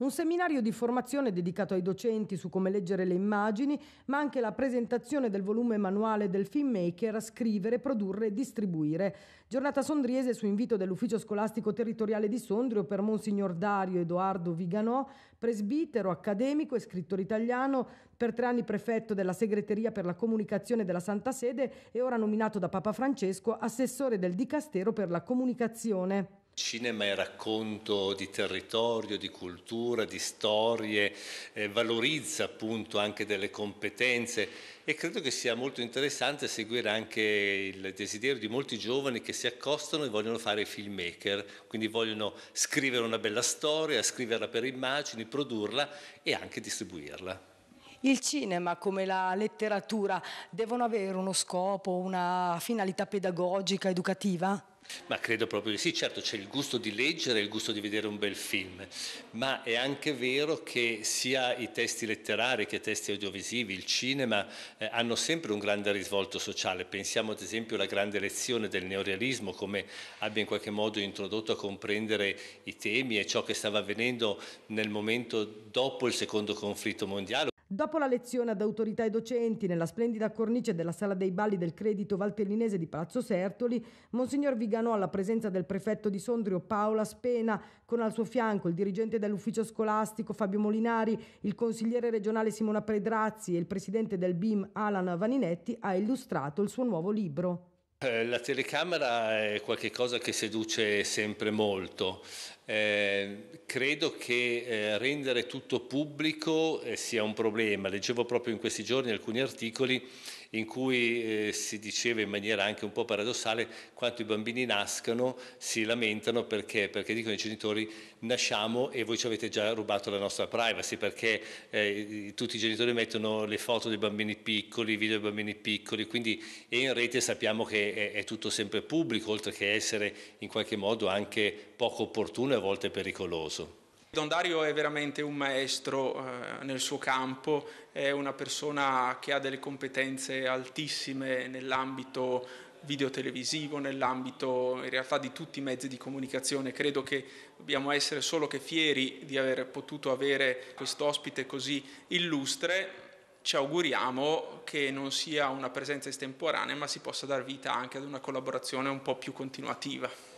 Un seminario di formazione dedicato ai docenti su come leggere le immagini, ma anche la presentazione del volume manuale del filmmaker Scrivere, produrre e distribuire. Giornata sondriese su invito dell'Ufficio scolastico territoriale di Sondrio per Monsignor Dario Edoardo Viganò, presbitero, accademico e scrittore italiano, per tre anni prefetto della segreteria per la comunicazione della Santa Sede e ora nominato da Papa Francesco assessore del Dicastero per la comunicazione cinema è racconto di territorio, di cultura, di storie, eh, valorizza appunto anche delle competenze e credo che sia molto interessante seguire anche il desiderio di molti giovani che si accostano e vogliono fare filmmaker, quindi vogliono scrivere una bella storia, scriverla per immagini, produrla e anche distribuirla. Il cinema come la letteratura devono avere uno scopo, una finalità pedagogica, educativa? Ma credo proprio di sì, certo c'è il gusto di leggere, il gusto di vedere un bel film, ma è anche vero che sia i testi letterari che i testi audiovisivi, il cinema, eh, hanno sempre un grande risvolto sociale. Pensiamo ad esempio alla grande lezione del neorealismo, come abbia in qualche modo introdotto a comprendere i temi e ciò che stava avvenendo nel momento dopo il secondo conflitto mondiale. Dopo la lezione ad autorità e docenti nella splendida cornice della Sala dei Balli del Credito Valtellinese di Palazzo Sertoli, Monsignor Viganò, alla presenza del prefetto di Sondrio Paola Spena, con al suo fianco il dirigente dell'ufficio scolastico Fabio Molinari, il consigliere regionale Simona Predrazzi e il presidente del BIM Alan Vaninetti, ha illustrato il suo nuovo libro. Eh, la telecamera è qualcosa che seduce sempre molto. Eh, credo che eh, rendere tutto pubblico eh, sia un problema. Leggevo proprio in questi giorni alcuni articoli in cui eh, si diceva in maniera anche un po' paradossale quanto i bambini nascono si lamentano perché, perché dicono i genitori nasciamo e voi ci avete già rubato la nostra privacy, perché eh, tutti i genitori mettono le foto dei bambini piccoli, i video dei bambini piccoli, quindi e in rete sappiamo che è, è tutto sempre pubblico, oltre che essere in qualche modo anche poco opportuno e a volte pericoloso. Don Dario è veramente un maestro eh, nel suo campo, è una persona che ha delle competenze altissime nell'ambito videotelevisivo, nell'ambito in realtà di tutti i mezzi di comunicazione. Credo che dobbiamo essere solo che fieri di aver potuto avere questo ospite così illustre. Ci auguriamo che non sia una presenza estemporanea, ma si possa dar vita anche ad una collaborazione un po' più continuativa.